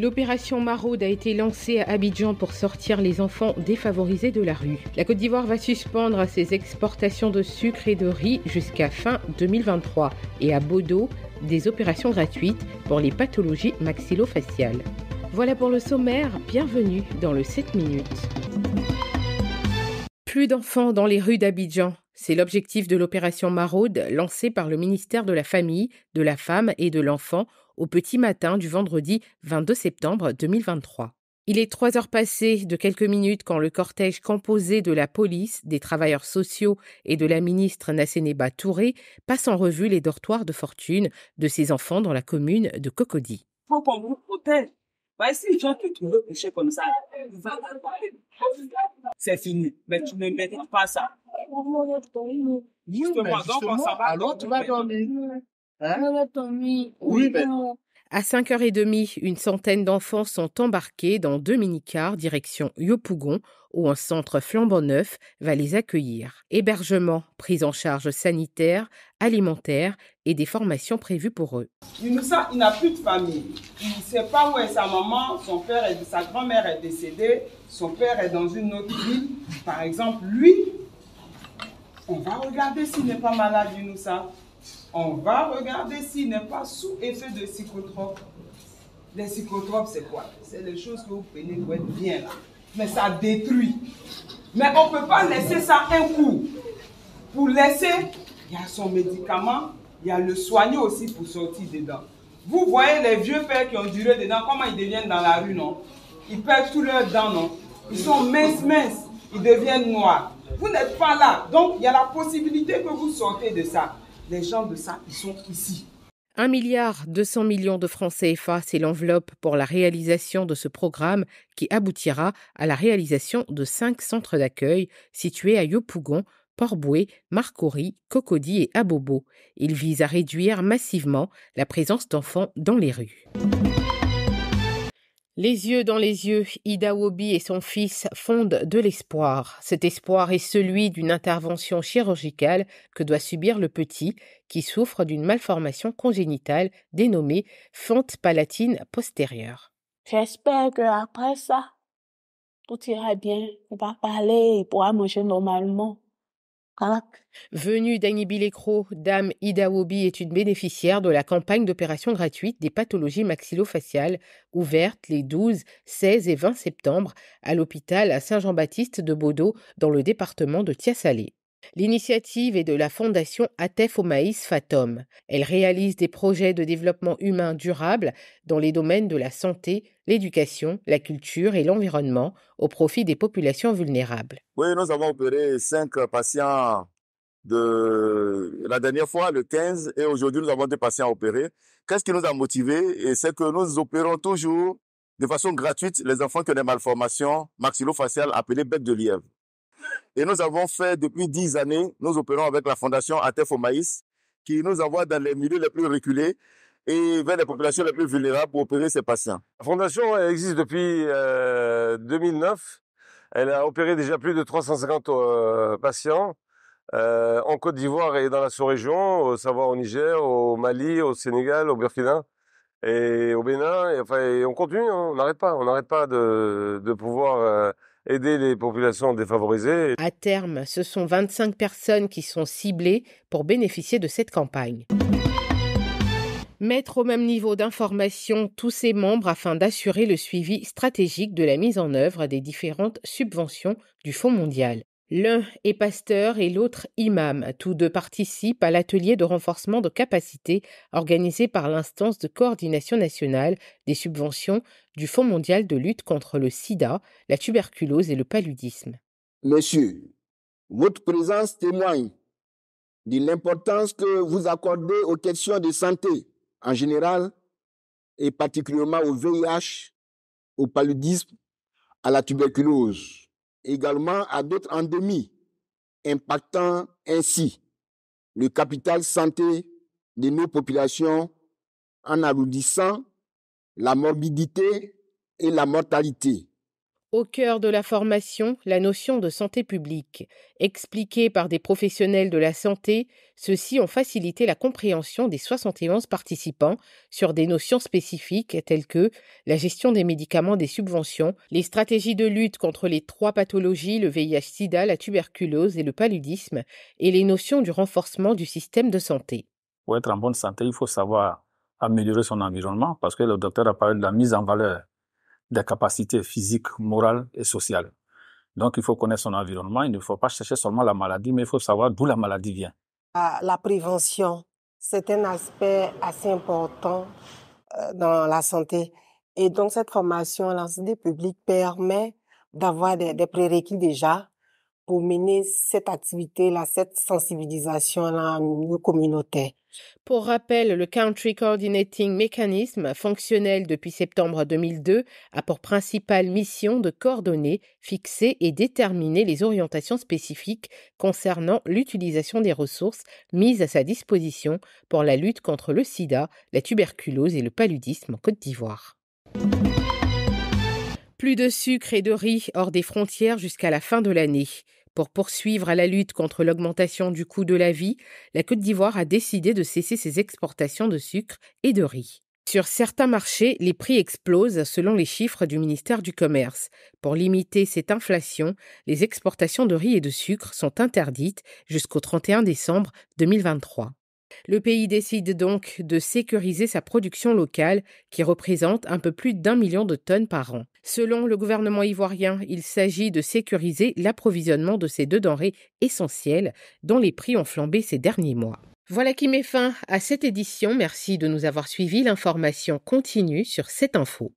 L'opération Maraude a été lancée à Abidjan pour sortir les enfants défavorisés de la rue. La Côte d'Ivoire va suspendre ses exportations de sucre et de riz jusqu'à fin 2023 et à Bodo, des opérations gratuites pour les pathologies maxillofaciales. Voilà pour le sommaire, bienvenue dans le 7 minutes. Plus d'enfants dans les rues d'Abidjan. C'est l'objectif de l'opération Maraude lancée par le ministère de la Famille, de la Femme et de l'Enfant au petit matin du vendredi 22 septembre 2023. Il est trois heures passées de quelques minutes quand le cortège composé de la police, des travailleurs sociaux et de la ministre Nasseneba Touré passe en revue les dortoirs de fortune de ses enfants dans la commune de Cocody. Faut vous protège. Bah, ça, c'est fini. tu ne mérites pas ça. tu vas Hein ah à 5h30, une centaine d'enfants sont embarqués dans deux minicars direction Yopougon, où un centre flambant neuf va les accueillir. Hébergement, prise en charge sanitaire, alimentaire et des formations prévues pour eux. Yunusa, il n'a plus de famille. Il ne sait pas où est sa maman, son père et sa grand-mère est décédée, son père est dans une autre ville. Par exemple, lui, on va regarder s'il n'est pas malade, Yunusa. On va regarder s'il n'est pas sous effet de psychotropes. Les psychotropes, c'est quoi C'est les choses que vous prenez pour être bien là. Mais ça détruit. Mais on ne peut pas laisser ça un coup. Pour laisser, il y a son médicament, il y a le soigner aussi pour sortir dedans. Vous voyez les vieux pères qui ont duré dedans, comment ils deviennent dans la rue, non Ils perdent tous leurs dents, non Ils sont minces, minces, ils deviennent noirs. Vous n'êtes pas là. Donc, il y a la possibilité que vous sortez de ça les gens de ça, ils sont ici. 1,2 milliard de francs CFA, c'est l'enveloppe pour la réalisation de ce programme qui aboutira à la réalisation de cinq centres d'accueil situés à Yopougon, Portboué, Marcoury, Cocody et Abobo. Il vise à réduire massivement la présence d'enfants dans les rues. Les yeux dans les yeux, Ida et son fils fondent de l'espoir. Cet espoir est celui d'une intervention chirurgicale que doit subir le petit qui souffre d'une malformation congénitale dénommée fente palatine postérieure. J'espère qu'après ça, tout ira bien. On va parler, il pourra manger normalement. Venue Bilécro, Dame Idawobi est une bénéficiaire de la campagne d'opération gratuite des pathologies maxillofaciales ouverte les 12, 16 et 20 septembre à l'hôpital à Saint-Jean-Baptiste de Baudot dans le département de Tiassalé. L'initiative est de la fondation Atef au maïs Fatom. Elle réalise des projets de développement humain durable dans les domaines de la santé, l'éducation, la culture et l'environnement au profit des populations vulnérables. Oui, nous avons opéré cinq euh, patients la dernière fois, le 15, et aujourd'hui nous avons des patients opérés. Qu'est-ce qui nous a motivés C'est que nous opérons toujours de façon gratuite les enfants qui ont des malformations maxillofaciales appelées bêtes de lièvre. Et nous avons fait depuis dix années, nous opérons avec la fondation Atef au maïs, qui nous envoie dans les milieux les plus reculés et vers les populations les plus vulnérables pour opérer ces patients. La fondation existe depuis 2009. Euh, Elle a opéré déjà plus de 350 euh, patients euh, en Côte d'Ivoire et dans la sous-région, au savoir au Niger, au Mali, au Sénégal, au Burkina et au Bénin. Et, enfin, on continue, on n'arrête pas, on n'arrête pas de, de pouvoir aider les populations défavorisées. À terme, ce sont 25 personnes qui sont ciblées pour bénéficier de cette campagne. Mettre au même niveau d'information tous ses membres afin d'assurer le suivi stratégique de la mise en œuvre des différentes subventions du Fonds mondial. L'un est pasteur et l'autre imam. Tous deux participent à l'atelier de renforcement de capacité organisé par l'instance de coordination nationale des subventions du Fonds mondial de lutte contre le sida, la tuberculose et le paludisme. Messieurs, votre présence témoigne de l'importance que vous accordez aux questions de santé en général et particulièrement au VIH, au paludisme, à la tuberculose également à d'autres endémies, impactant ainsi le capital santé de nos populations en alourdissant la morbidité et la mortalité au cœur de la formation la notion de santé publique. Expliquée par des professionnels de la santé, ceux-ci ont facilité la compréhension des 71 participants sur des notions spécifiques telles que la gestion des médicaments, des subventions, les stratégies de lutte contre les trois pathologies, le VIH-Sida, la tuberculose et le paludisme, et les notions du renforcement du système de santé. Pour être en bonne santé, il faut savoir améliorer son environnement parce que le docteur a parlé de la mise en valeur des capacités physiques, morales et sociales. Donc, il faut connaître son environnement. Il ne faut pas chercher seulement la maladie, mais il faut savoir d'où la maladie vient. Ah, la prévention, c'est un aspect assez important euh, dans la santé. Et donc, cette formation à la santé publique permet d'avoir des, prérequis déjà pour mener cette activité-là, cette sensibilisation-là au communautaire. Pour rappel, le Country Coordinating Mechanism, fonctionnel depuis septembre 2002, a pour principale mission de coordonner, fixer et déterminer les orientations spécifiques concernant l'utilisation des ressources mises à sa disposition pour la lutte contre le sida, la tuberculose et le paludisme en Côte d'Ivoire. Plus de sucre et de riz hors des frontières jusqu'à la fin de l'année. Pour poursuivre la lutte contre l'augmentation du coût de la vie, la Côte d'Ivoire a décidé de cesser ses exportations de sucre et de riz. Sur certains marchés, les prix explosent selon les chiffres du ministère du Commerce. Pour limiter cette inflation, les exportations de riz et de sucre sont interdites jusqu'au 31 décembre 2023. Le pays décide donc de sécuriser sa production locale, qui représente un peu plus d'un million de tonnes par an. Selon le gouvernement ivoirien, il s'agit de sécuriser l'approvisionnement de ces deux denrées essentielles, dont les prix ont flambé ces derniers mois. Voilà qui met fin à cette édition. Merci de nous avoir suivis. L'information continue sur cette info.